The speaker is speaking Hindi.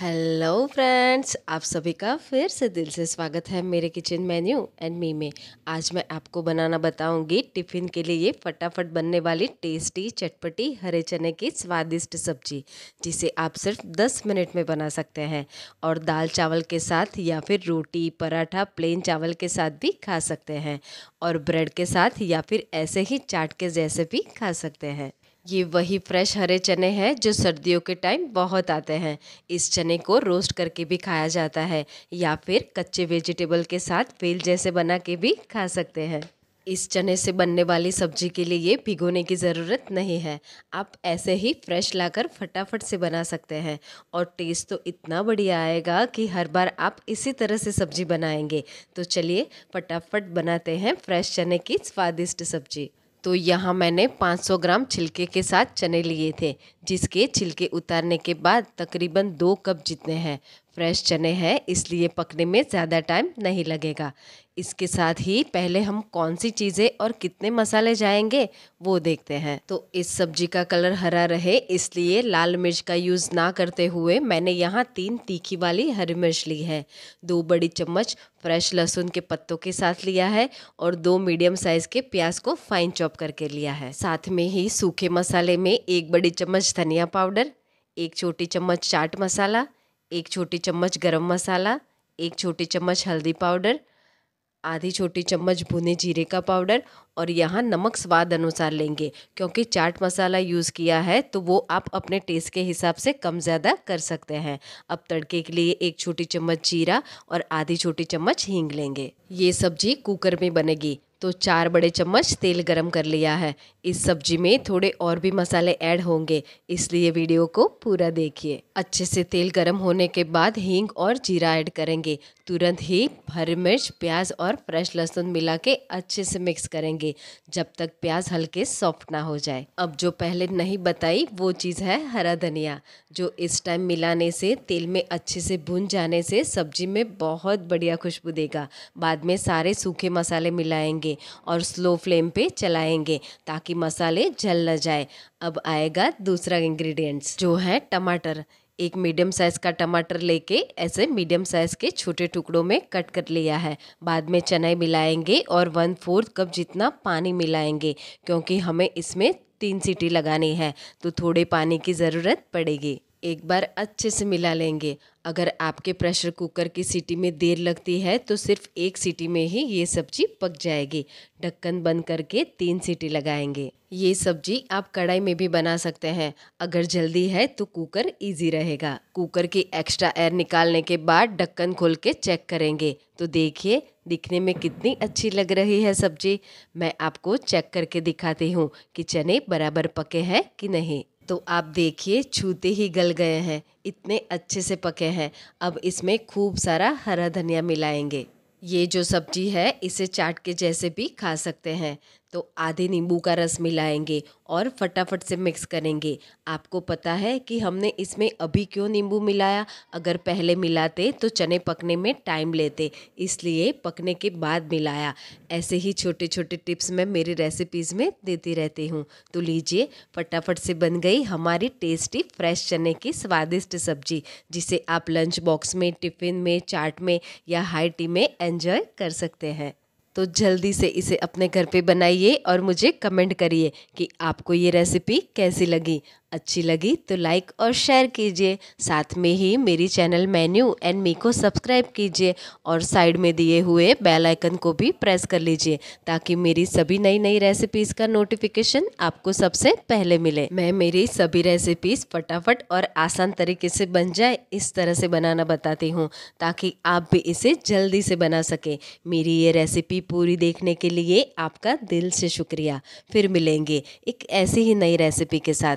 हेलो फ्रेंड्स आप सभी का फिर से दिल से स्वागत है मेरे किचन मेन्यू एंड मी में आज मैं आपको बनाना बताऊंगी टिफ़िन के लिए ये फटाफट बनने वाली टेस्टी चटपटी हरे चने की स्वादिष्ट सब्जी जिसे आप सिर्फ 10 मिनट में बना सकते हैं और दाल चावल के साथ या फिर रोटी पराठा प्लेन चावल के साथ भी खा सकते हैं और ब्रेड के साथ या फिर ऐसे ही चाट के जैसे भी खा सकते हैं ये वही फ्रेश हरे चने हैं जो सर्दियों के टाइम बहुत आते हैं इस चने को रोस्ट करके भी खाया जाता है या फिर कच्चे वेजिटेबल के साथ वेल जैसे बना के भी खा सकते हैं इस चने से बनने वाली सब्जी के लिए भिगोने की ज़रूरत नहीं है आप ऐसे ही फ्रेश लाकर फटाफट से बना सकते हैं और टेस्ट तो इतना बढ़िया आएगा कि हर बार आप इसी तरह से सब्जी बनाएंगे तो चलिए फटाफट बनाते हैं फ्रेश चने की स्वादिष्ट सब्जी तो यहाँ मैंने 500 ग्राम छिलके के साथ चने लिए थे जिसके छिलके उतारने के बाद तकरीबन दो कप जितने हैं फ्रेश चने हैं इसलिए पकने में ज़्यादा टाइम नहीं लगेगा इसके साथ ही पहले हम कौन सी चीज़ें और कितने मसाले जाएंगे वो देखते हैं तो इस सब्जी का कलर हरा रहे इसलिए लाल मिर्च का यूज़ ना करते हुए मैंने यहाँ तीन तीखी वाली हरी मिर्च ली है दो बड़ी चम्मच फ्रेश लहसुन के पत्तों के साथ लिया है और दो मीडियम साइज़ के प्याज को फाइन चॉप करके लिया है साथ में ही सूखे मसाले में एक बड़ी चम्मच धनिया पाउडर एक छोटी चम्मच चाट मसाला एक छोटी चम्मच गरम मसाला एक छोटी चम्मच हल्दी पाउडर आधी छोटी चम्मच भुने जीरे का पाउडर और यहाँ नमक स्वाद अनुसार लेंगे क्योंकि चाट मसाला यूज़ किया है तो वो आप अपने टेस्ट के हिसाब से कम ज़्यादा कर सकते हैं अब तड़के के लिए एक छोटी चम्मच जीरा और आधी छोटी चम्मच हींग लेंगे ये सब्जी कुकर में बनेगी तो चार बड़े चम्मच तेल गरम कर लिया है इस सब्जी में थोड़े और भी मसाले ऐड होंगे इसलिए वीडियो को पूरा देखिए अच्छे से तेल गरम होने के बाद हींग और जीरा ऐड करेंगे तुरंत ही हरी मिर्च प्याज और फ्रेश लहसुन मिला के अच्छे से मिक्स करेंगे जब तक प्याज हल्के सॉफ्ट ना हो जाए अब जो पहले नहीं बताई वो चीज़ है हरा धनिया जो इस टाइम मिलाने से तेल में अच्छे से भून जाने से सब्जी में बहुत बढ़िया खुशबू देगा बाद में सारे सूखे मसाले मिलाएंगे और स्लो फ्लेम पे चलाएंगे ताकि मसाले जल न जाए अब आएगा दूसरा इंग्रेडिएंट्स जो है टमाटर एक मीडियम साइज़ का टमाटर लेके ऐसे मीडियम साइज़ के छोटे टुकड़ों में कट कर लिया है बाद में चने मिलाएंगे और वन फोर्थ कप जितना पानी मिलाएंगे क्योंकि हमें इसमें तीन सीटी लगानी है तो थोड़े पानी की ज़रूरत पड़ेगी एक बार अच्छे से मिला लेंगे अगर आपके प्रेशर कुकर की सीटी में देर लगती है तो सिर्फ एक सीटी में ही ये सब्जी पक जाएगी ढक्कन बंद करके तीन सीटी लगाएंगे ये सब्जी आप कढ़ाई में भी बना सकते हैं अगर जल्दी है तो कुकर इजी रहेगा कुकर की एक्स्ट्रा एयर निकालने के बाद ढक्कन खोल के चेक करेंगे तो देखिए दिखने में कितनी अच्छी लग रही है सब्जी मैं आपको चेक करके दिखाती हूँ कि चने बराबर पके हैं कि नहीं तो आप देखिए छूते ही गल गए हैं इतने अच्छे से पके हैं अब इसमें खूब सारा हरा धनिया मिलाएंगे ये जो सब्जी है इसे चाट के जैसे भी खा सकते हैं तो आधे नींबू का रस मिलाएंगे और फटाफट से मिक्स करेंगे आपको पता है कि हमने इसमें अभी क्यों नींबू मिलाया अगर पहले मिलाते तो चने पकने में टाइम लेते इसलिए पकने के बाद मिलाया ऐसे ही छोटे छोटे टिप्स मैं मेरी रेसिपीज़ में देती रहती हूँ तो लीजिए फटाफट से बन गई हमारी टेस्टी फ्रेश चने की स्वादिष्ट सब्जी जिसे आप लंच बॉक्स में टिफ़िन में चाट में या हाई टी में एंजॉय कर सकते हैं तो जल्दी से इसे अपने घर पे बनाइए और मुझे कमेंट करिए कि आपको ये रेसिपी कैसी लगी अच्छी लगी तो लाइक और शेयर कीजिए साथ में ही मेरी चैनल मेन्यू एंड मी को सब्सक्राइब कीजिए और साइड में दिए हुए बेल आइकन को भी प्रेस कर लीजिए ताकि मेरी सभी नई नई रेसिपीज़ का नोटिफिकेशन आपको सबसे पहले मिले मैं मेरी सभी रेसिपीज़ फटाफट और आसान तरीके से बन जाए इस तरह से बनाना बताती हूँ ताकि आप भी इसे जल्दी से बना सकें मेरी ये रेसिपी पूरी देखने के लिए आपका दिल से शुक्रिया फिर मिलेंगे एक ऐसी ही नई रेसिपी के साथ